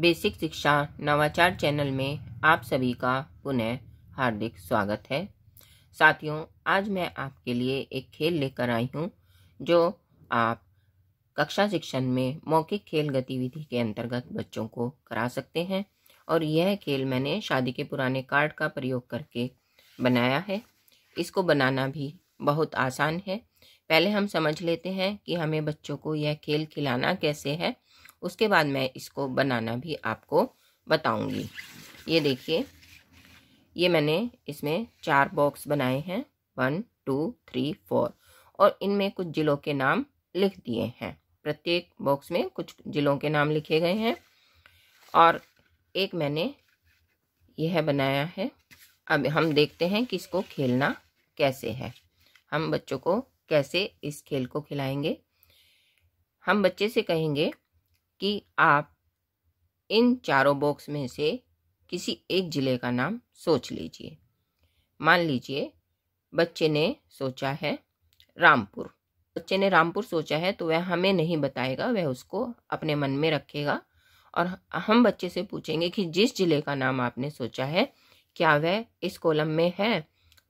basic शिक्षा नवाचार channel में आप सभी का पुनः हार्दिक स्वागत है साथियों आज मैं आपके लिए एक खेल लेकर आई हूँ जो आप कक्षा शिक्षण में मौखिक खेल गतिविधि के अंतर्गत बच्चों को करा सकते हैं और यह खेल मैंने शादी के पुराने कार्ड का प्रयोग करके बनाया है इसको बनाना भी बहुत आसान है पहले हम समझ लेते हैं कि हमें बच्चों को यह खेल खिलाना कैसे है उसके बाद मैं इसको बनाना भी आपको बताऊंगी ये देखिए ये मैंने इसमें चार बॉक्स बनाए हैं वन टू थ्री फोर और इनमें कुछ ज़िलों के नाम लिख दिए हैं प्रत्येक बॉक्स में कुछ ज़िलों के नाम लिखे गए हैं और एक मैंने यह बनाया है अब हम देखते हैं कि इसको खेलना कैसे है हम बच्चों को कैसे इस खेल को खिलाएंगे हम बच्चे से कहेंगे कि आप इन चारों बॉक्स में से किसी एक ज़िले का नाम सोच लीजिए मान लीजिए बच्चे ने सोचा है रामपुर बच्चे ने रामपुर सोचा है तो वह हमें नहीं बताएगा वह उसको अपने मन में रखेगा और हम बच्चे से पूछेंगे कि जिस ज़िले का नाम आपने सोचा है क्या वह इस कॉलम में है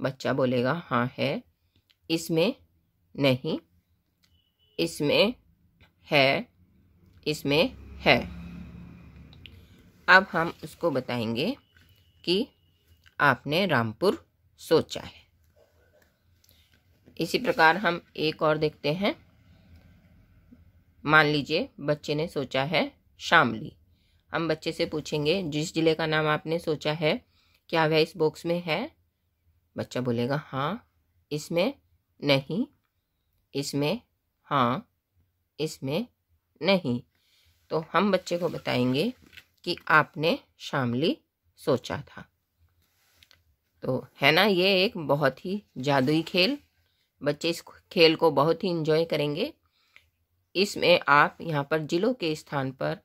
बच्चा बोलेगा हाँ है इसमें नहीं इसमें है इसमें है अब हम उसको बताएंगे कि आपने रामपुर सोचा है इसी प्रकार हम एक और देखते हैं मान लीजिए बच्चे ने सोचा है शामली हम बच्चे से पूछेंगे जिस जिले का नाम आपने सोचा है क्या वह इस बॉक्स में है बच्चा बोलेगा हाँ इसमें नहीं इसमें हाँ इसमें नहीं तो हम बच्चे को बताएंगे कि आपने शामली सोचा था तो है ना ये एक बहुत ही जादुई खेल बच्चे इस खेल को बहुत ही इंजॉय करेंगे इसमें आप यहाँ पर जिलों के स्थान पर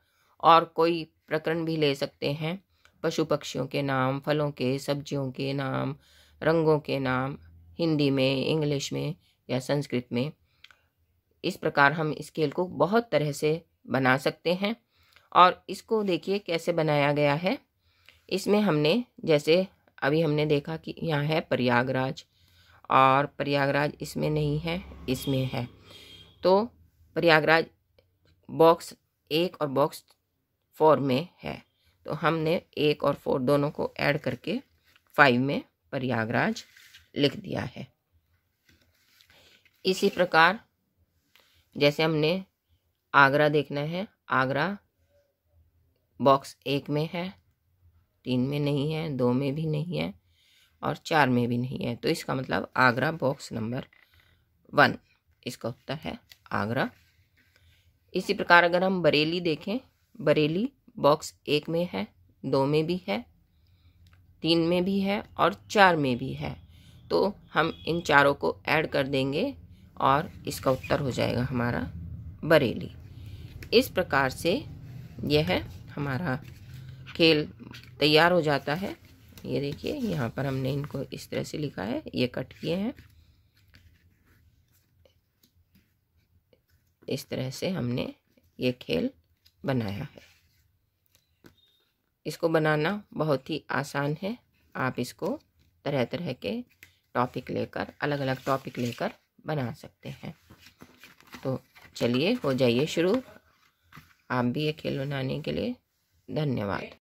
और कोई प्रकरण भी ले सकते हैं पशु पक्षियों के नाम फलों के सब्जियों के नाम रंगों के नाम हिंदी में इंग्लिश में या संस्कृत में इस प्रकार हम इस खेल को बहुत तरह से बना सकते हैं और इसको देखिए कैसे बनाया गया है इसमें हमने जैसे अभी हमने देखा कि यहाँ है प्रयागराज और प्रयागराज इसमें नहीं है इसमें है तो प्रयागराज बॉक्स एक और बॉक्स फोर में है तो हमने एक और फोर दोनों को ऐड करके फाइव में प्रयागराज लिख दिया है इसी प्रकार जैसे हमने आगरा देखना है आगरा बॉक्स एक में है तीन में नहीं है दो में भी नहीं है और चार में भी नहीं है तो इसका मतलब आगरा बॉक्स नंबर वन इसका उत्तर है आगरा इसी प्रकार अगर हम बरेली देखें बरेली बॉक्स एक में है दो में भी है तीन में भी है और चार में भी है तो हम इन चारों को ऐड कर देंगे और इसका उत्तर हो जाएगा हमारा बरेली इस प्रकार से यह हमारा खेल तैयार हो जाता है ये देखिए यहाँ पर हमने इनको इस तरह से लिखा है ये कट किए हैं इस तरह से हमने ये खेल बनाया है इसको बनाना बहुत ही आसान है आप इसको तरह तरह के टॉपिक लेकर अलग अलग टॉपिक लेकर बना सकते हैं चलिए हो जाइए शुरू आप भी ये खेल बनाने के लिए धन्यवाद